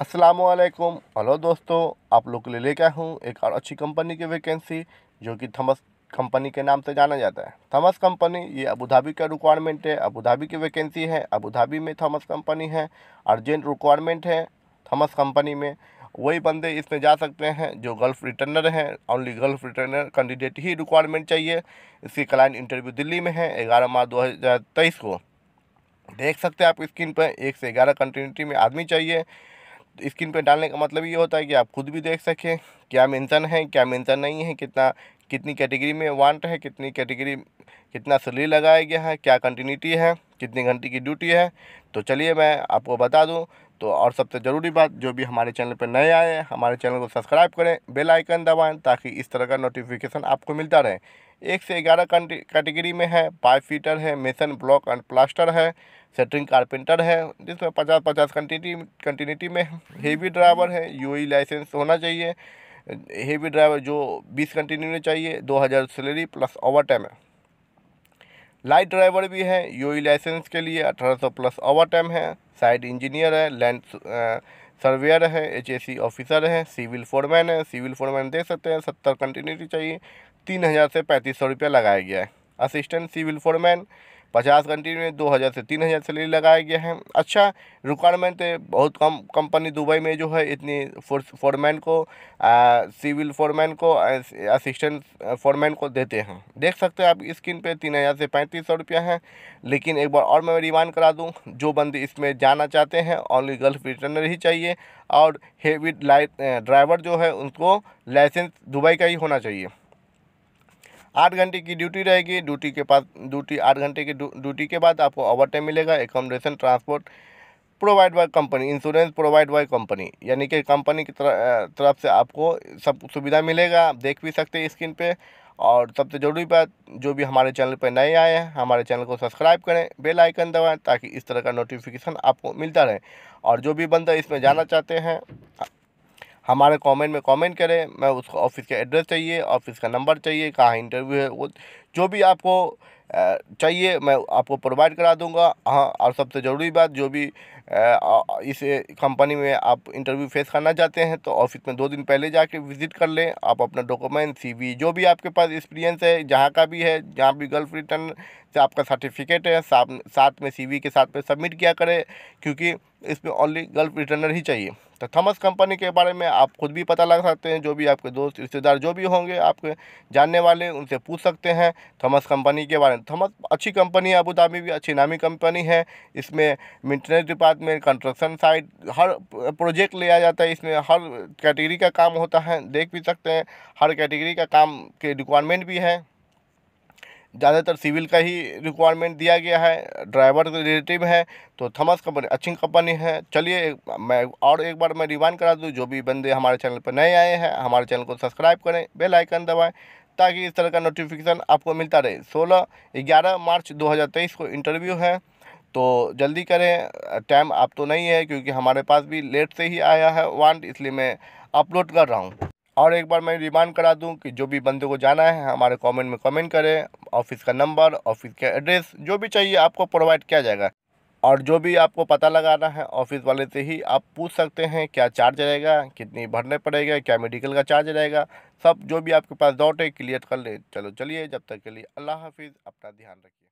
असलकुम हेलो दोस्तों आप लोग के लिए लेके आया हूँ एक और अच्छी कंपनी की वैकेंसी जो कि थमस कंपनी के नाम से जाना जाता है थमस कंपनी ये अबू धाबी का रिक्वायरमेंट है अबूधाबी की वैकेंसी है अबू धाबी में थमस कंपनी है अर्जेंट रिक्वायरमेंट है थमस कंपनी में वही बंदे इसमें जा सकते हैं जो गल्फ रिटर्नर हैं ओनली गल्फ रिटर्नर कैंडिडेट ही रिक्वायरमेंट चाहिए इसकी क्लाइंट इंटरव्यू दिल्ली में है ग्यारह मार्च दो को देख सकते हैं आप स्क्रीन पर एक से ग्यारह कंटिन्यूटी में आदमी चाहिए स्क्रीन पे डालने का मतलब ये होता है कि आप खुद भी देख सकें क्या मेंशन है क्या मेंशन नहीं है कितना कितनी कैटेगरी में वांट है कितनी कैटेगरी कितना सैलरी लगाया गया है क्या कंटिन्यूटी है कितनी घंटे की ड्यूटी है तो चलिए मैं आपको बता दूं तो और सबसे ज़रूरी बात जो भी हमारे चैनल पर नए आए हैं हमारे चैनल को सब्सक्राइब करें बेल आइकन दबाएं ताकि इस तरह का नोटिफिकेशन आपको मिलता रहे एक से ग्यारह कैटेगरी में है पाइप फीटर है मेसन ब्लॉक एंड प्लास्टर है सेटरिंग कारपेंटर है जिसमें पचास पचास कंटिन्यूटी कंटिन्यूटी में हेवी ड्राइवर है यूई लाइसेंस e होना चाहिए हेवी ड्राइवर जो बीस कंटिन्यू चाहिए दो हज़ार सैलरी प्लस ओवर टाइम है लाइट ड्राइवर भी हैं यू लाइसेंस e के लिए अठारह सौ प्लस ओवर टाइम है साइड इंजीनियर है लैंड सर्वेयर है एच ऑफिसर है सिविल फोरमैन है सिविल फोरमैन देख सकते हैं सत्तर कंटिन्यूटी चाहिए तीन हज़ार से पैंतीस सौ रुपया लगाया गया है असिस्टेंट सिविल फोरमैन पचास कंट्री में दो हज़ार से तीन हज़ार सैलरी लगाया गया है अच्छा रिक्वायरमेंट बहुत कम कंपनी दुबई में जो है इतनी फोरमैन को आ, सिविल फोरमैन को असिस्टेंट फोरमैन को देते हैं देख सकते हैं आप स्क्रीन पे तीन हज़ार से पैंतीस सौ रुपया है लेकिन एक बार और मैं रिमांड करा दूँ जो बंदे इसमें जाना चाहते हैं ओनली गल्फ रिटर्नर ही चाहिए और हेवी लाइट ड्राइवर जो है उनको लाइसेंस दुबई का ही होना चाहिए आठ घंटे की ड्यूटी रहेगी ड्यूटी के पास ड्यूटी आठ घंटे की ड्यूटी के बाद आपको ओवर टाइम मिलेगा accommodation transport provide by company insurance provide by company यानी कि कंपनी की तरफ से आपको सब सुविधा मिलेगा आप देख भी सकते हैं स्क्रीन पे और सबसे ज़रूरी बात जो भी हमारे चैनल पर नए आए हैं हमारे चैनल को सब्सक्राइब करें बेल आइकन दबाएं ताकि इस तरह का नोटिफिकेशन आपको मिलता रहे और जो भी बंदा इसमें जाना चाहते हैं हमारे कमेंट में कमेंट करें मैं उसको ऑफिस का एड्रेस चाहिए ऑफिस का नंबर चाहिए कहाँ इंटरव्यू है वो जो भी आपको चाहिए मैं आपको प्रोवाइड करा दूंगा हाँ और सबसे ज़रूरी बात जो भी इस कंपनी में आप इंटरव्यू फेस करना चाहते हैं तो ऑफिस में दो दिन पहले जाके विज़िट कर लें आप अपना डॉक्यूमेंट सीवी जो भी आपके पास एक्सपीरियंस है जहाँ का भी है जहाँ भी गल्फ रिटर्न से आपका सर्टिफिकेट है साथ में सीवी के साथ में सबमिट किया करें क्योंकि इसमें ओनली गल्फ रिटर्नर ही चाहिए तो थमस कंपनी के बारे में आप खुद भी पता लगा सकते हैं जो भी आपके दोस्त रिश्तेदार जो भी होंगे आपके जानने वाले उनसे पूछ सकते हैं थमस कंपनी के बारे में थमस अच्छी कंपनी है अबू धाबी भी अच्छी नामी कंपनी है इसमें मेंटेनेंस डिपार्ट में कंस्ट्रक्शन साइट हर प्रोजेक्ट लिया जाता है इसमें हर कैटेगरी का काम होता है देख भी सकते हैं हर कैटेगरी का काम के रिक्वायरमेंट भी है ज़्यादातर सिविल का ही रिक्वायरमेंट दिया गया है ड्राइवर के रिलेटिव है तो थमस कंपनी अच्छी कंपनी है चलिए मैं और एक बार मैं रिवाइंड करा दूँ जो भी बंदे हमारे चैनल पर नए आए हैं हमारे चैनल को सब्सक्राइब करें बेल आइकन दबाएं ताकि इस तरह का नोटिफिकेशन आपको मिलता रहे सोलह ग्यारह मार्च 2023 को इंटरव्यू है तो जल्दी करें टाइम आप तो नहीं है क्योंकि हमारे पास भी लेट से ही आया है वांट इसलिए मैं अपलोड कर रहा हूँ और एक बार मैं रिमांड करा दूं कि जो भी बंदे को जाना है हमारे कमेंट में कमेंट करें ऑफिस का नंबर ऑफिस का एड्रेस जो भी चाहिए आपको प्रोवाइड किया जाएगा और जो भी आपको पता लगाना है ऑफिस वाले से ही आप पूछ सकते हैं क्या चार्ज रहेगा कितनी भरने पड़ेगा क्या मेडिकल का चार्ज रहेगा सब जो भी आपके पास डाउट है क्लियर कर ले चलो चलिए जब तक के लिए अल्लाह हाफिज़ अपना ध्यान रखिए